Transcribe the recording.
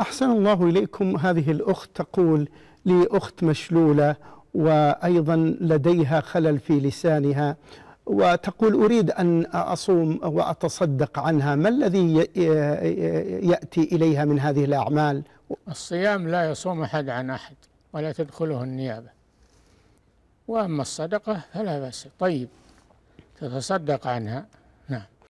أحسن الله إليكم هذه الأخت تقول لي أخت مشلولة وأيضا لديها خلل في لسانها وتقول أريد أن أصوم وأتصدق عنها ما الذي يأتي إليها من هذه الأعمال الصيام لا يصوم أحد عن أحد ولا تدخله النيابة وأما الصدقة فلا بأس طيب تتصدق عنها